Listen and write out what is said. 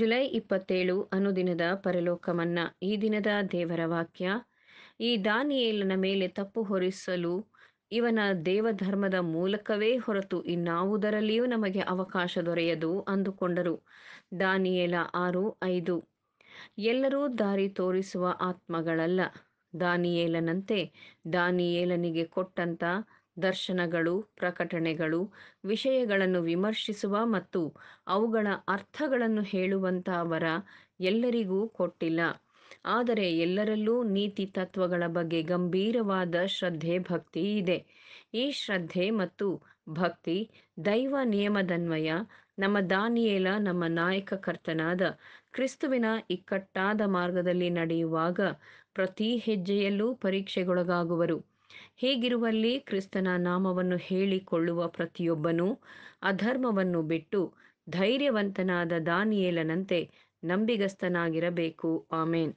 July ಇಪ್ಪತ್ತೇಳು ಅನುದಿನದ ಪರಲೋಕಮನ್ನ ಈ ದಿನದ ದೇವರ ವಾಕ್ಯ ಈ ದಾನಿಯೇಲನ ಮೇಲೆ ತಪ್ಪು ಹೊರಿಸಲು ಇವನ ದೇವಧರ್ಮದ ಮೂಲಕವೇ ಹೊರತು ಇನ್ನಾವುದರಲ್ಲಿಯೂ ನಮಗೆ ಅವಕಾಶ ದೊರೆಯದು ಅಂದುಕೊಂಡರು ದಾನಿಯೇಲ ಆರು ಐದು ಎಲ್ಲರೂ ದಾರಿ ತೋರಿಸುವ ಆತ್ಮಗಳಲ್ಲ ದಾನಿಯೇಲನಂತೆ ದಾನಿಯೇಲನಿಗೆ ಕೊಟ್ಟಂತ ದರ್ಶನಗಳು ಪ್ರಕಟಣೆಗಳು ವಿಷಯಗಳನ್ನು ವಿಮರ್ಶಿಸುವ ಮತ್ತು ಅವುಗಳ ಅರ್ಥಗಳನ್ನು ಹೇಳುವಂಥ ವರ ಎಲ್ಲರಿಗೂ ಕೊಟ್ಟಿಲ್ಲ ಆದರೆ ಎಲ್ಲರಲ್ಲೂ ನೀತಿ ತತ್ವಗಳ ಬಗ್ಗೆ ಗಂಭೀರವಾದ ಶ್ರದ್ಧೆ ಭಕ್ತಿ ಇದೆ ಈ ಶ್ರದ್ಧೆ ಮತ್ತು ಭಕ್ತಿ ದೈವ ನಿಯಮದನ್ವಯ ನಮ್ಮ ದಾನಿಯೇಲ ನಮ್ಮ ನಾಯಕ ಕರ್ತನಾದ ಕ್ರಿಸ್ತುವಿನ ಇಕ್ಕಟ್ಟಾದ ಮಾರ್ಗದಲ್ಲಿ ನಡೆಯುವಾಗ ಪ್ರತಿ ಹೆಜ್ಜೆಯಲ್ಲೂ ಪರೀಕ್ಷೆಗೊಳಗಾಗುವರು ಹೀಗಿರುವಲ್ಲಿ ಕ್ರಿಸ್ತನ ನಾಮವನ್ನು ಹೇಳಿಕೊಳ್ಳುವ ಪ್ರತಿಯೊಬ್ಬನೂ ಅಧರ್ಮವನ್ನು ಬಿಟ್ಟು ಧೈರ್ಯವಂತನಾದ ದಾನಿಯೇಲನಂತೆ ನಂಬಿಗಸ್ತನಾಗಿರಬೇಕು ಆಮೇನ್